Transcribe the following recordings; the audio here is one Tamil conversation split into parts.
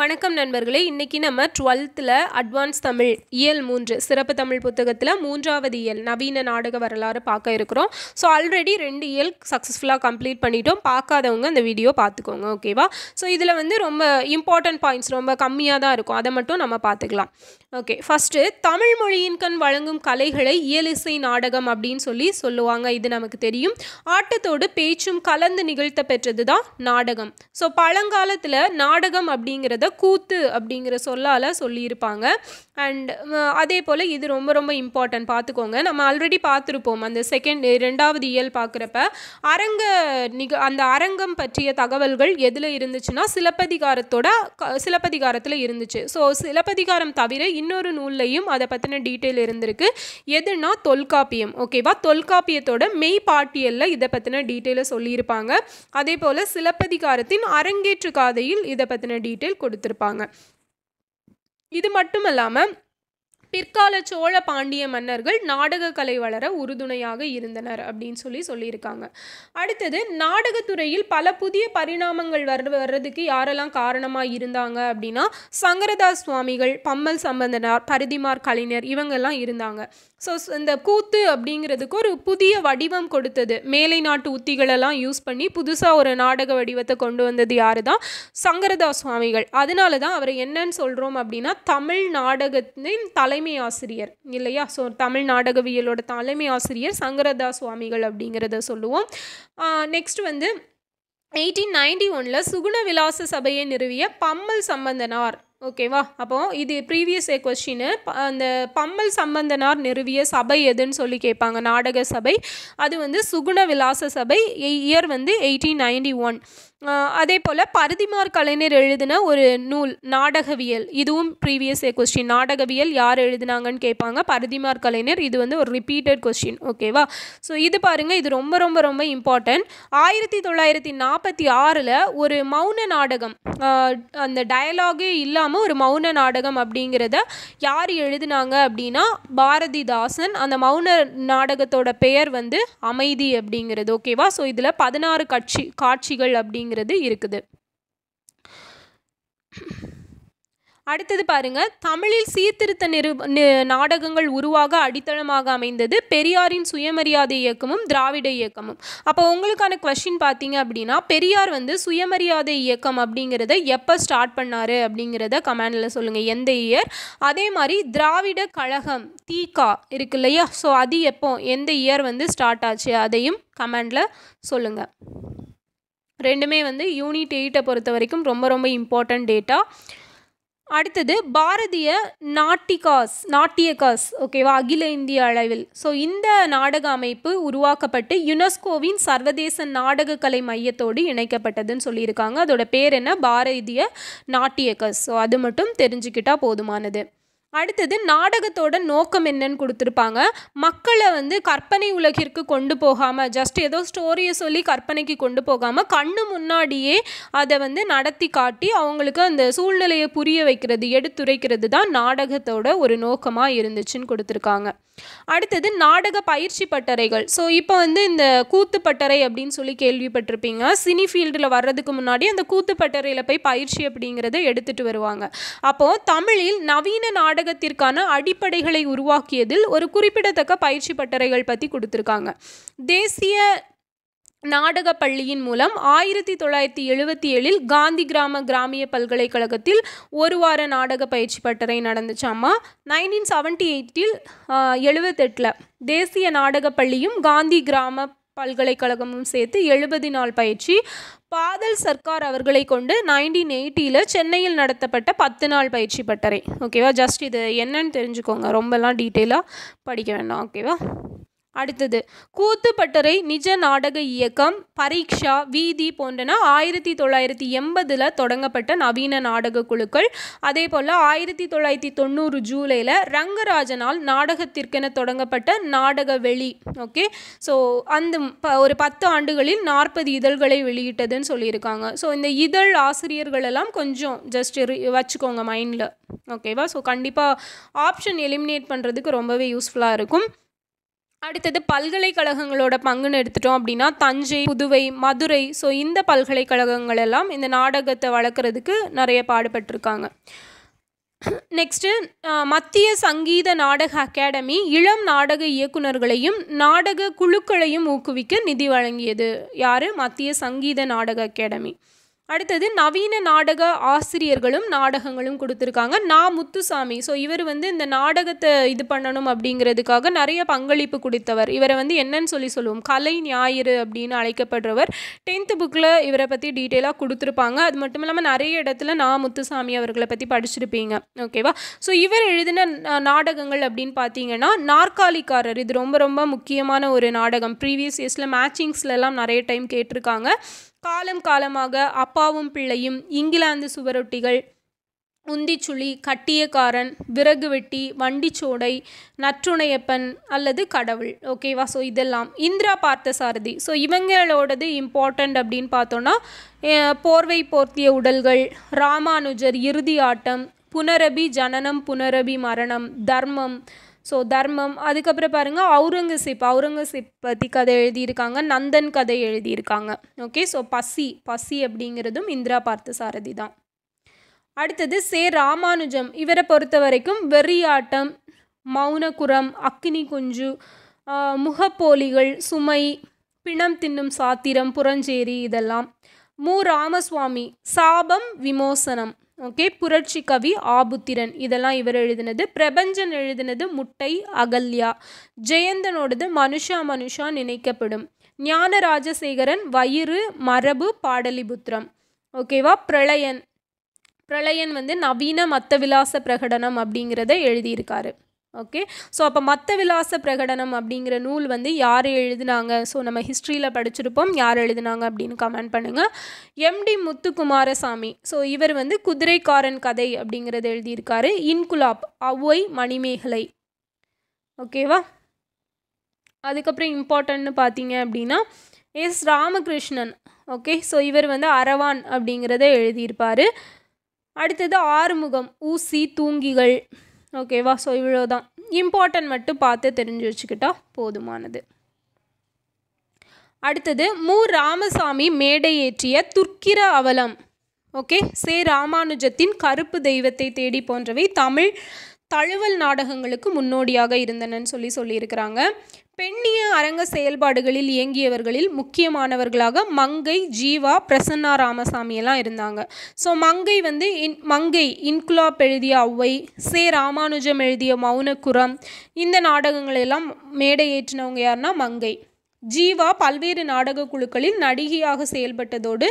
வணக்கம் நண்பர்களே இன்றைக்கி நம்ம டுவெல்த்தில் அட்வான்ஸ் தமிழ் இயல் மூன்று சிறப்பு தமிழ் புத்தகத்தில் மூன்றாவது இயல் நவீன நாடக வரலாறு பார்க்க இருக்கிறோம் ஸோ ஆல்ரெடி ரெண்டு இயல் சக்ஸஸ்ஃபுல்லாக கம்ப்ளீட் பண்ணிட்டோம் பார்க்காதவங்க அந்த வீடியோ பார்த்துக்கோங்க ஓகேவா ஸோ இதில் வந்து ரொம்ப இம்பார்ட்டன்ட் பாயிண்ட்ஸ் ரொம்ப கம்மியாக தான் இருக்கும் அதை மட்டும் நம்ம பார்த்துக்கலாம் ஓகே ஃபஸ்ட்டு தமிழ் மொழியின் கண் வழங்கும் கலைகளை இயலிசை நாடகம் அப்படின்னு சொல்லி சொல்லுவாங்க இது நமக்கு தெரியும் ஆட்டத்தோடு பேச்சும் கலந்து நிகழ்த்த பெற்றது தான் நாடகம் ஸோ பழங்காலத்தில் நாடகம் அப்படிங்கிறத கூத்து அப்படிங்கிற சொல்லால் சொல்லியிருப்பாங்க அண்ட் uh, அதே போல் இது ரொம்ப ரொம்ப இம்பார்ட்டன்ட் பார்த்துக்கோங்க நம்ம ஆல்ரெடி பார்த்துருப்போம் அந்த செகண்ட் ரெண்டாவது இயல் பார்க்குறப்ப அரங்க நிக அந்த அரங்கம் பற்றிய தகவல்கள் எதில் இருந்துச்சுன்னா சிலப்பதிகாரத்தோட க சிலப்பதிகாரத்தில் இருந்துச்சு ஸோ சிலப்பதிகாரம் தவிர இன்னொரு நூல்லையும் அதை பற்றின டீட்டெயில் இருந்திருக்கு எதுனா தொல்காப்பியம் ஓகேவா தொல்காப்பியத்தோட மெய் பாட்டியலில் இதை பற்றின டீட்டெயிலை சொல்லியிருப்பாங்க அதே போல் சிலப்பதிகாரத்தின் அரங்கேற்று காதையில் இதை பற்றின டீட்டெயில் கொடுத்துருப்பாங்க இது மட்டும் பிற்கால சோழ பாண்டிய மன்னர்கள் கலை வளர உறுதுணையாக இருந்தனர் அப்படின்னு சொல்லி சொல்லியிருக்காங்க அடுத்தது நாடகத்துறையில் பல புதிய பரிணாமங்கள் வர வர்றதுக்கு யாரெல்லாம் காரணமாக இருந்தாங்க அப்படின்னா சங்கரதாஸ் சுவாமிகள் பம்மல் சம்பந்தனார் பரிதிமார் கலைஞர் இவங்கெல்லாம் இருந்தாங்க ஸோ இந்த கூத்து அப்படிங்கிறதுக்கு ஒரு புதிய வடிவம் கொடுத்தது மேலை நாட்டு உத்திகளெல்லாம் யூஸ் பண்ணி புதுசாக ஒரு நாடக வடிவத்தை கொண்டு வந்தது யார் தான் சங்கரதாஸ் சுவாமிகள் அதனால தான் அவர் என்னன்னு சொல்கிறோம் அப்படின்னா தமிழ் நாடகத்தின் தலை தலைமை ஆசிரியர் இல்லையா ஸோ தமிழ் நாடகவியலோட தலைமை ஆசிரியர் சங்கரதா சுவாமிகள் அப்படிங்கிறத சொல்லுவோம் நெக்ஸ்ட் வந்து எயிட்டீன் நைன்டி ஒனில் சுகுண விலாச சபையை நிறுவிய பம்மல் சம்பந்தனார் ஓகேவா அப்போது இது ப்ரீவியஸ் கொஸ்டின் அந்த பம்மல் சம்பந்தனார் நிறுவிய சபை எதுன்னு சொல்லி கேட்பாங்க நாடக சபை அது வந்து சுகுண விலாச சபை இயர் வந்து எயிட்டீன் நைன்டி ஒன் அதே போல் பருதிமார் கலைஞர் எழுதின ஒரு நூல் நாடகவியல் இதுவும் ப்ரீவியஸ் கொஸ்டின் நாடகவியல் யார் எழுதினாங்கன்னு கேட்பாங்க பருதிமார் கலைஞர் இது வந்து ஒரு ரிப்பீட்டட் கொஸ்டின் ஓகேவா ஸோ இது பாருங்கள் இது ரொம்ப ரொம்ப ரொம்ப இம்பார்ட்டன்ட் ஆயிரத்தி தொள்ளாயிரத்தி நாற்பத்தி ஆறில் ஒரு மௌன நாடகம் அந்த டயலாகே இல்லாமல் இல்லாமல் ஒரு மௌன நாடகம் அப்படிங்கிறத யார் எழுதினாங்க அப்படின்னா பாரதிதாசன் அந்த மௌன நாடகத்தோட பெயர் வந்து அமைதி அப்படிங்கிறது ஓகேவா ஸோ இதில் பதினாறு காட்சி காட்சிகள் அப்படிங்கிறது இருக்குது அடுத்தது பாருங்க தமிழில் சீர்திருத்த நிரு நாடகங்கள் உருவாக அடித்தளமாக அமைந்தது பெரியாரின் சுயமரியாதை இயக்கமும் திராவிட இயக்கமும் அப்போ உங்களுக்கான கொஷின் பார்த்தீங்க அப்படின்னா பெரியார் வந்து சுயமரியாதை இயக்கம் அப்படிங்கிறத எப்போ ஸ்டார்ட் பண்ணார் அப்படிங்கிறத கமெண்டில் சொல்லுங்கள் எந்த இயர் அதே மாதிரி திராவிட கழகம் தீகா இருக்கு இல்லையா ஸோ அது எப்போ எந்த இயர் வந்து ஸ்டார்ட் ஆச்சு அதையும் கமெண்டில் சொல்லுங்கள் ரெண்டுமே வந்து யூனிட் எயிட்டை பொறுத்த வரைக்கும் ரொம்ப ரொம்ப இம்பார்ட்டண்ட் டேட்டா அடுத்தது பாரதிய நாட்டிகாஸ் நாட்டியகாஸ் ஓகேவா அகில இந்திய அளவில் ஸோ இந்த நாடக அமைப்பு உருவாக்கப்பட்டு யுனெஸ்கோவின் சர்வதேச நாடகக்கலை மையத்தோடு இணைக்கப்பட்டதுன்னு சொல்லியிருக்காங்க அதோட பேர் என்ன பாரதிய நாட்டியகாஸ் ஸோ அது மட்டும் தெரிஞ்சுக்கிட்டால் போதுமானது அடுத்தது நாடகத்தோட நோக்கம் என்னன்னு கொடுத்துருப்பாங்க மக்களை வந்து கற்பனை உலகிற்கு கொண்டு போகாமல் ஜஸ்ட் ஏதோ ஸ்டோரியை சொல்லி கற்பனைக்கு கொண்டு போகாமல் கண்ணு முன்னாடியே அதை வந்து நடத்தி காட்டி அவங்களுக்கு அந்த சூழ்நிலையை புரிய வைக்கிறது எடுத்துரைக்கிறது தான் நாடகத்தோட ஒரு நோக்கமாக இருந்துச்சுன்னு கொடுத்துருக்காங்க அடுத்தது நாடக பயிற்சி பட்டறைகள் ஸோ இப்போ வந்து இந்த கூத்து பட்டறை அப்படின்னு சொல்லி கேள்விப்பட்டிருப்பீங்க சினி ஃபீல்டில் வர்றதுக்கு முன்னாடி அந்த கூத்து பட்டறையில் போய் பயிற்சி அப்படிங்கிறத எடுத்துகிட்டு வருவாங்க அப்போது தமிழில் நவீன நாடக நாடகத்திற்கான அடிப்படைகளை உருவாக்கியதில் ஒரு குறிப்பிடத்தக்க பயிற்சி பட்டறைகள் பற்றி கொடுத்துருக்காங்க தேசிய நாடக பள்ளியின் மூலம் ஆயிரத்தி தொள்ளாயிரத்தி எழுபத்தி ஏழில் காந்தி கிராம கிராமிய பல்கலைக்கழகத்தில் ஒரு வார நாடக பயிற்சி பட்டறை நடந்துச்சாமா நைன்டீன் செவன்டி எயிட்டில் எழுபத்தெட்டில் தேசிய நாடக பள்ளியும் காந்தி கிராம பல்கலைக்கழகமும் சேர்த்து எழுபது நாள் பயிற்சி பாதல் சர்க்கார் அவர்களை கொண்டு நைன்டீன் எயிட்டியில் சென்னையில் நடத்தப்பட்ட பத்து நாள் பயிற்சி பட்டறை ஓகேவா ஜஸ்ட் இது என்னன்னு தெரிஞ்சுக்கோங்க ரொம்பலாம் டீட்டெயிலாக படிக்க வேண்டாம் ஓகேவா அடுத்தது கூத்துப்பட்டறை நிஜ நாடக இயக்கம் பரீக்ஷா வீதி போன்றன ஆயிரத்தி தொள்ளாயிரத்தி எண்பதில் தொடங்கப்பட்ட நவீன நாடக குழுக்கள் அதே போல் ஆயிரத்தி தொள்ளாயிரத்தி தொண்ணூறு ஜூலையில் ரங்கராஜனால் நாடகத்திற்கென தொடங்கப்பட்ட நாடக வெளி ஓகே ஸோ அந்த ஒரு பத்து ஆண்டுகளில் நாற்பது இதழ்களை வெளியிட்டதுன்னு சொல்லியிருக்காங்க ஸோ இந்த இதழ் ஆசிரியர்கள் எல்லாம் கொஞ்சம் ஜஸ்ட் வச்சுக்கோங்க மைண்டில் ஓகேவா ஸோ கண்டிப்பாக ஆப்ஷன் எலிமினேட் பண்ணுறதுக்கு ரொம்பவே யூஸ்ஃபுல்லாக இருக்கும் அடுத்தது பல்கலைக்கழகங்களோட பங்குன்னு எடுத்துட்டோம் அப்படின்னா தஞ்சை புதுவை மதுரை ஸோ இந்த பல்கலைக்கழகங்கள் எல்லாம் இந்த நாடகத்தை வளர்க்குறதுக்கு நிறைய பாடுபட்டிருக்காங்க நெக்ஸ்ட்டு மத்திய சங்கீத நாடக அகாடமி இளம் நாடக இயக்குநர்களையும் நாடக குழுக்களையும் ஊக்குவிக்க நிதி வழங்கியது யார் மத்திய சங்கீத நாடக அகாடமி அடுத்தது நவீன நாடக ஆசிரியர்களும் நாடகங்களும் கொடுத்துருக்காங்க நா முத்துசாமி ஸோ இவர் வந்து இந்த நாடகத்தை இது பண்ணணும் அப்படிங்கிறதுக்காக நிறைய பங்களிப்பு கொடுத்தவர் இவரை வந்து என்னன்னு சொல்லி சொல்லுவோம் கலை ஞாயிறு அப்படின்னு அழைக்கப்படுறவர் டென்த்து புக்கில் இவரை பற்றி டீட்டெயிலாக கொடுத்துருப்பாங்க அது மட்டும் இல்லாமல் நிறைய இடத்துல நா முத்துசாமி அவர்களை பற்றி படிச்சிருப்பீங்க ஓகேவா ஸோ இவர் எழுதின நாடகங்கள் அப்படின்னு பார்த்தீங்கன்னா நாற்காலிக்காரர் இது ரொம்ப ரொம்ப முக்கியமான ஒரு நாடகம் ப்ரீவியஸ் இயர்ஸில் மேட்சிங்ஸ்லாம் நிறைய டைம் கேட்டிருக்காங்க காலம் காலமாக அப்பாவும் பிள்ளையும் இங்கிலாந்து சுவரொட்டிகள் உந்திச்சுளி கட்டியக்காரன் விறகு வெட்டி வண்டிச்சோடை நற்றுணையப்பன் அல்லது கடவுள் ஓகேவா ஸோ இதெல்லாம் இந்திரா பார்த்த சாரதி ஸோ இவங்களோடது இம்பார்ட்டண்ட் அப்படின்னு பார்த்தோன்னா போர்வை போர்த்திய உடல்கள் ராமானுஜர் இறுதி ஆட்டம் புனரபி ஜனனம் புனரபி மரணம் தர்மம் ஸோ தர்மம் அதுக்கப்புறம் பாருங்கள் அவுரங்கசீப் அவுரங்கசீப் பற்றி கதை எழுதியிருக்காங்க நந்தன் கதை எழுதியிருக்காங்க ஓகே ஸோ பசி பசி அப்படிங்கிறதும் இந்திரா பார்த்த சாரதி தான் அடுத்தது சே ராமானுஜம் இவரை பொறுத்த வரைக்கும் வெறியாட்டம் மௌனகுரம் அக்னி குஞ்சு முகப்போலிகள் சுமை பிணம் தின்னும் சாத்திரம் புறஞ்சேரி இதெல்லாம் மு ராமசுவாமி சாபம் விமோசனம் ஓகே புரட்சி கவி ஆபுத்திரன் இதெல்லாம் இவர் எழுதினது பிரபஞ்சன் எழுதினது முட்டை அகல்யா ஜெயந்தனோடது மனுஷா மனுஷா நினைக்கப்படும் ஞான ராஜசேகரன் வயிறு மரபு பாடலிபுத்திரம் ஓகேவா பிரளயன் பிரளயன் வந்து நவீன மத்த விலாச பிரகடனம் அப்படிங்கிறத எழுதியிருக்காரு ஓகே ஸோ அப்போ மற்ற விலாச பிரகடனம் அப்படிங்கிற நூல் வந்து யார் எழுதினாங்க ஸோ நம்ம ஹிஸ்ட்ரியில் படிச்சிருப்போம் யார் எழுதினாங்க அப்படின்னு கமெண்ட் பண்ணுங்கள் எம்டி முத்துக்குமாரசாமி ஸோ இவர் வந்து குதிரைக்காரன் கதை அப்படிங்கிறது எழுதியிருக்காரு இன்குலாப் அவ்வை மணிமேகலை ஓகேவா அதுக்கப்புறம் இம்பார்ட்டன்னு பார்த்தீங்க அப்படின்னா எஸ் ராமகிருஷ்ணன் ஓகே ஸோ இவர் வந்து அரவான் அப்படிங்கிறத எழுதியிருப்பார் அடுத்தது ஆறுமுகம் ஊசி தூங்கிகள் ஓகேவா ஸோ இவ்வளோ தான் இம்பார்ட்டன்ட் மட்டும் பார்த்து தெரிஞ்சு வச்சுக்கிட்டா போதுமானது அடுத்தது மு ராமசாமி மேடை ஏற்றிய துர்க்கிர அவலம் ஓகே சே ராமானுஜத்தின் கருப்பு தெய்வத்தை தேடி போன்றவை தமிழ் தழுவல் நாடகங்களுக்கு முன்னோடியாக இருந்தனன்னு சொல்லி சொல்லியிருக்கிறாங்க பெண்ணிய அரங்க செயல்பாடுகளில் இயங்கியவர்களில் முக்கியமானவர்களாக மங்கை ஜீவா பிரசன்னா ராமசாமி எல்லாம் இருந்தாங்க ஸோ மங்கை வந்து இன் மங்கை இன்குலாப் எழுதிய ஒளவை சே ராமானுஜம் எழுதிய மௌனக்குரம் இந்த நாடகங்களெல்லாம் மேடை மேடையேற்றினவங்க யாருன்னா மங்கை ஜீவா பல்வேறு நாடக குழுக்களில் நடிகையாக செயல்பட்டதோடு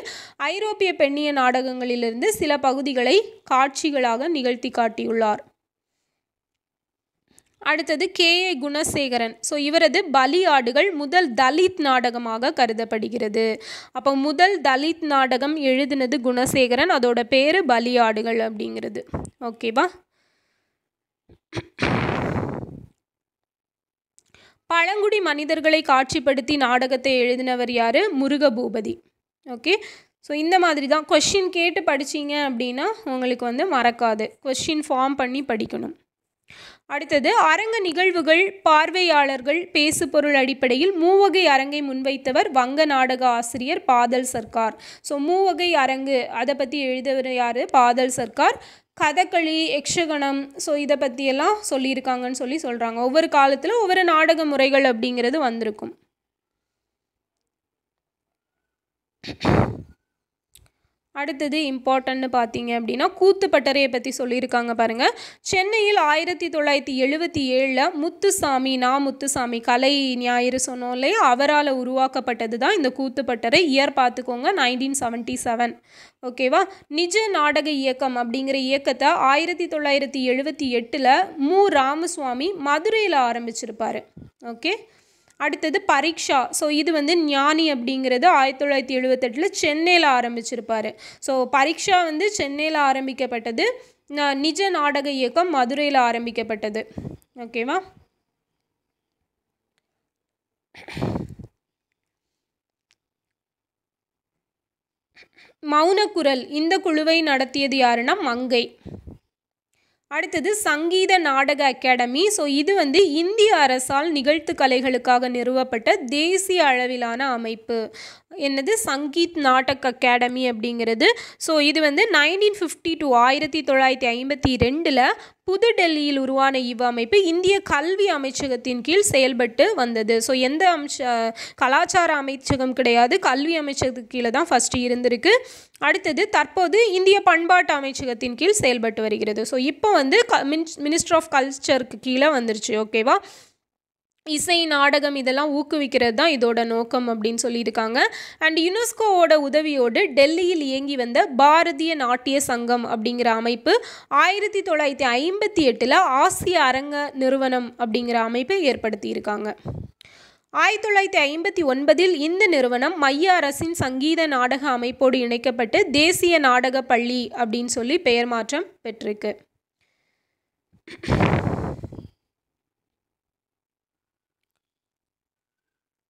ஐரோப்பிய பெண்ணிய நாடகங்களிலிருந்து சில பகுதிகளை காட்சிகளாக நிகழ்த்தி காட்டியுள்ளார் அடுத்தது கே ஏ குணசேகரன் ஸோ இவரது பலி ஆடுகள் முதல் தலித் நாடகமாக கருதப்படுகிறது அப்போ முதல் தலித் நாடகம் எழுதினது குணசேகரன் அதோட பேர் பலி ஆடுகள் அப்படிங்கிறது ஓகேவா பழங்குடி மனிதர்களை காட்சிப்படுத்தி நாடகத்தை எழுதினவர் யார் முருகபூபதி ஓகே ஸோ இந்த மாதிரி தான் கொஷின் கேட்டு படிச்சிங்க அப்படின்னா உங்களுக்கு வந்து மறக்காது கொஷின் ஃபார்ம் பண்ணி படிக்கணும் அடுத்தது அரங்க நிகழ்வுகள் பார்வையாளர்கள் பேசுபொருள் அடிப்படையில் மூவகை அரங்கை முன்வைத்தவர் வங்க நாடக ஆசிரியர் பாதல் சர்க்கார் ஸோ மூவகை அரங்கு அதை பற்றி எழுதவர் யார் பாதல் சர்க்கார் கதகளி யக்ஷகணம் ஸோ இதை பற்றியெல்லாம் சொல்லியிருக்காங்கன்னு சொல்லி சொல்கிறாங்க ஒவ்வொரு காலத்தில் ஒவ்வொரு நாடக முறைகள் அப்படிங்கிறது வந்திருக்கும் அடுத்தது இம்பார்ட்டன்னு பார்த்தீங்க அப்படின்னா கூத்து பட்டறையை பற்றி சொல்லியிருக்காங்க பாருங்கள் சென்னையில் ஆயிரத்தி தொள்ளாயிரத்தி எழுபத்தி ஏழில் முத்துசாமி நா முத்துசாமி கலை ஞாயிறு சொன்னோம் இல்லையா அவரால் உருவாக்கப்பட்டது தான் இந்த கூத்து பட்டறை இயர் பார்த்துக்கோங்க நைன்டீன் செவன்ட்டி செவன் ஓகேவா நிஜ நாடக இயக்கம் அப்படிங்கிற இயக்கத்தை ஆயிரத்தி தொள்ளாயிரத்தி எழுபத்தி எட்டில் மு ராமசுவாமி மதுரையில் ஆரம்பிச்சிருப்பார் ஓகே அடுத்தது பரீக்ஷா ஸோ இது வந்து ஞானி அப்படிங்கிறது ஆயிரத்தி தொள்ளாயிரத்தி எழுபத்தெட்டில் சென்னையில் ஆரம்பிச்சிருப்பார் ஸோ பரீக்ஷா வந்து சென்னையில் ஆரம்பிக்கப்பட்டது நிஜ நாடக இயக்கம் மதுரையில் ஆரம்பிக்கப்பட்டது ஓகேவா மௌனக்குரல் இந்த குழுவை நடத்தியது யாருன்னா மங்கை அடுத்தது சங்கீத நாடக அகாடமி ஸோ இது வந்து இந்திய அரசால் நிகழ்த்து கலைகளுக்காக நிறுவப்பட்ட தேசிய அளவிலான அமைப்பு என்னது சங்கீத் நாடக் அகாடமி அப்படிங்கிறது ஸோ இது வந்து நைன்டீன் ஃபிஃப்டி டூ ஆயிரத்தி தொள்ளாயிரத்தி ஐம்பத்தி ரெண்டில் புதுடெல்லியில் உருவான இவ் அமைப்பு இந்திய கல்வி அமைச்சகத்தின் கீழ் செயல்பட்டு வந்தது ஸோ எந்த அம்ச கலாச்சார அமைச்சகம் கிடையாது கல்வி அமைச்சகத்துக்கு கீழே தான் ஃபஸ்ட்டு இருந்திருக்கு அடுத்தது தற்போது இந்திய பண்பாட்டு அமைச்சகத்தின் கீழ் செயல்பட்டு வருகிறது ஸோ இப்போ வந்து க மின் மினிஸ்டர் ஆஃப் கல்ச்சருக்கு கீழே வந்துருச்சு ஓகேவா இசை நாடகம் இதெல்லாம் ஊக்குவிக்கிறது தான் இதோட நோக்கம் அப்படின்னு சொல்லியிருக்காங்க அண்ட் யுனெஸ்கோவோட உதவியோடு டெல்லியில் இயங்கி வந்த பாரதிய நாட்டிய சங்கம் அப்படிங்கிற அமைப்பு ஆயிரத்தி தொள்ளாயிரத்தி ஐம்பத்தி எட்டில் ஆசிய அரங்க நிறுவனம் அப்படிங்கிற அமைப்பை ஏற்படுத்தியிருக்காங்க ஆயிரத்தி தொள்ளாயிரத்தி ஐம்பத்தி ஒன்பதில் இந்த நிறுவனம் மைய அரசின் சங்கீத நாடக அமைப்போடு இணைக்கப்பட்டு தேசிய நாடக பள்ளி அப்படின்னு சொல்லி பெயர் மாற்றம் பெற்றிருக்கு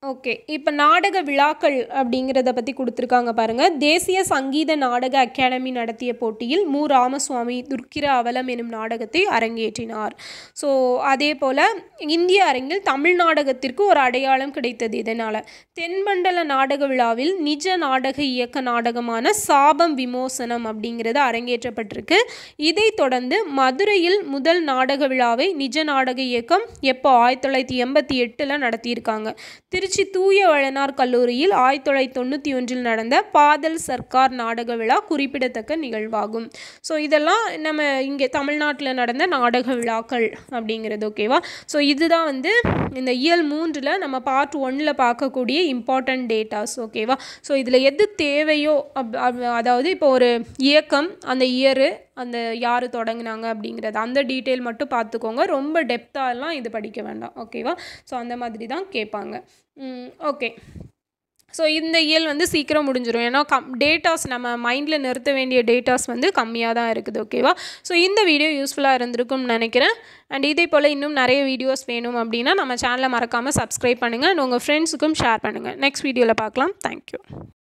ஓகே இப்போ நாடக விழாக்கள் அப்படிங்கிறத பற்றி கொடுத்துருக்காங்க பாருங்கள் தேசிய சங்கீத நாடக அகாடமி நடத்திய போட்டியில் மு ராமசுவாமி துர்க்கிர அவலம் எனும் நாடகத்தை அரங்கேற்றினார் ஸோ அதே போல் இந்திய அரங்கில் தமிழ் நாடகத்திற்கு ஒரு அடையாளம் கிடைத்தது இதனால் தென்மண்டல நாடக விழாவில் நிஜ நாடக இயக்க நாடகமான சாபம் விமோசனம் அப்படிங்கிறது அரங்கேற்றப்பட்டிருக்கு இதைத் தொடர்ந்து மதுரையில் முதல் நாடக விழாவை நிஜ நாடக இயக்கம் எப்போ ஆயிரத்தி தொள்ளாயிரத்தி எண்பத்தி எட்டில் நடத்தியிருக்காங்க திரு திருச்சி தூய வளனார் கல்லூரியில் ஆயிரத்தி தொள்ளாயிரத்தி தொண்ணூற்றி ஒன்றில் நடந்த பாதல் சர்க்கார் நாடக விழா குறிப்பிடத்தக்க நிகழ்வாகும் ஸோ இதெல்லாம் நம்ம இங்கே தமிழ்நாட்டில் நடந்த நாடக விழாக்கள் அப்படிங்கிறது ஓகேவா ஸோ இதுதான் வந்து இந்த இயல் மூன்றில் நம்ம பார்ட் ஒன்னில் பார்க்கக்கூடிய இம்பார்ட்டன்ட் டேட்டாஸ் ஓகேவா ஸோ இதில் எது தேவையோ அப் அதாவது இப்போ ஒரு இயக்கம் அந்த இயரு அந்த யார் தொடங்கினாங்க அப்படிங்கிறது அந்த டீட்டெயில் மட்டும் பார்த்துக்கோங்க ரொம்ப டெப்த்தாலாம் இது படிக்க வேண்டாம் ஓகேவா ஸோ அந்த மாதிரி தான் கேட்பாங்க ஓகே ஸோ இந்த இயல் வந்து சீக்கிரம் முடிஞ்சிடும் ஏன்னா கம் டேட்டாஸ் நம்ம மைண்டில் நிறுத்த வேண்டிய டேட்டாஸ் வந்து கம்மியாக தான் இருக்குது ஓகேவா ஸோ இந்த வீடியோ யூஸ்ஃபுல்லாக இருந்திருக்கும்னு நினைக்கிறேன் அண்ட் இதே போல் இன்னும் நிறைய வீடியோஸ் வேணும் அப்படின்னா நம்ம சேனலை மறக்காமல் சப்ஸ்கிரைப் பண்ணுங்கள் அண்ட் உங்கள் ஃப்ரெண்ட்ஸுக்கும் ஷேர் பண்ணுங்கள் நெக்ஸ்ட் வீடியோவில் பார்க்கலாம் தேங்க்யூ